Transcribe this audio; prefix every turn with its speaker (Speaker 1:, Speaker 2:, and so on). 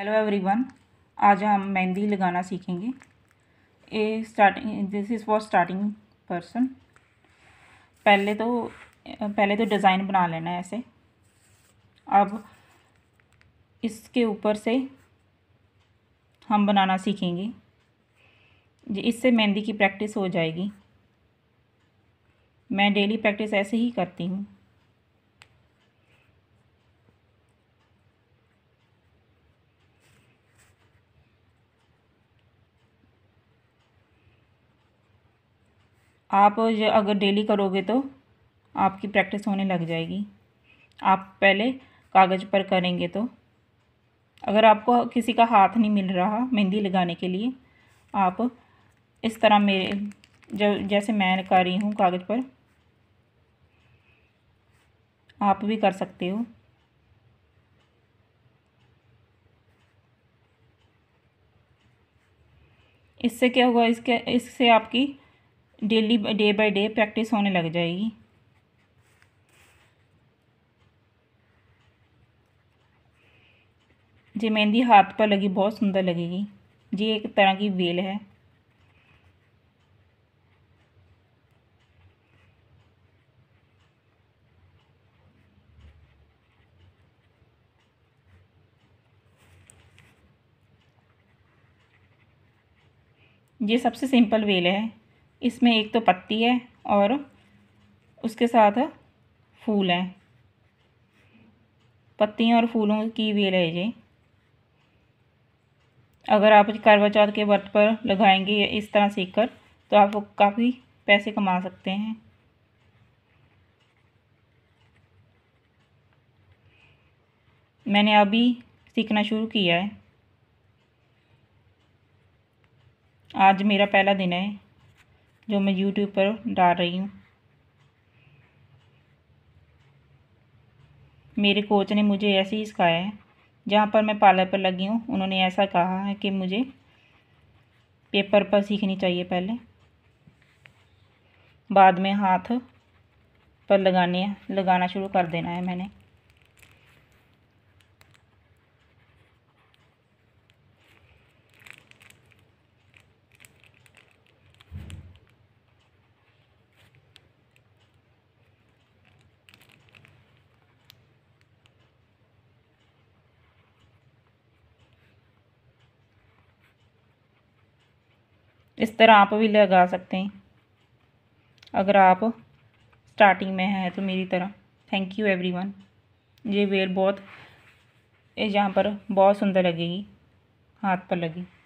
Speaker 1: hello everyone आज हम मेहंदी लगाना सीखेंगे a starting this is for starting person पहले तो पहले तो डिज़ाइन बना लेना है ऐसे अब इसके ऊपर से हम बनाना सीखेंगे इससे मेहंदी की प्रैक्टिस हो जाएगी मैं डेली प्रैक्टिस ऐसे ही करती हूँ आप अगर डेली करोगे तो आपकी प्रैक्टिस होने लग जाएगी आप पहले कागज़ पर करेंगे तो अगर आपको किसी का हाथ नहीं मिल रहा मेहंदी लगाने के लिए आप इस तरह मेरे जब जैसे मैं कर रही हूँ कागज़ पर आप भी कर सकते हो इससे क्या होगा इसके इससे आपकी daily day by day practice होने लग जाएगी जी मेहंदी हाथ पर लगी बहुत सुंदर लगेगी जी एक तरह की वेल है ये सबसे सिंपल वेल है इसमें एक तो पत्ती है और उसके साथ फूल है पत्तियाँ और फूलों की वेल है ये अगर आप करवा चौथ के व्रत पर लगाएंगे इस तरह सीख कर तो आप काफ़ी पैसे कमा सकते हैं मैंने अभी सीखना शुरू किया है आज मेरा पहला दिन है जो मैं यूट्यूब पर डाल रही हूँ मेरे कोच ने मुझे ऐसे ही सिखाया है जहाँ पर मैं पार्लर पर लगी हूँ उन्होंने ऐसा कहा है कि मुझे पेपर पर सीखनी चाहिए पहले बाद में हाथ पर लगाने लगाना शुरू कर देना है मैंने इस तरह आप भी लगा सकते हैं अगर आप स्टार्टिंग में हैं तो मेरी तरह थैंक यू एवरीवन ये वेयर बहुत यहाँ पर बहुत सुंदर लगेगी हाथ पर लगी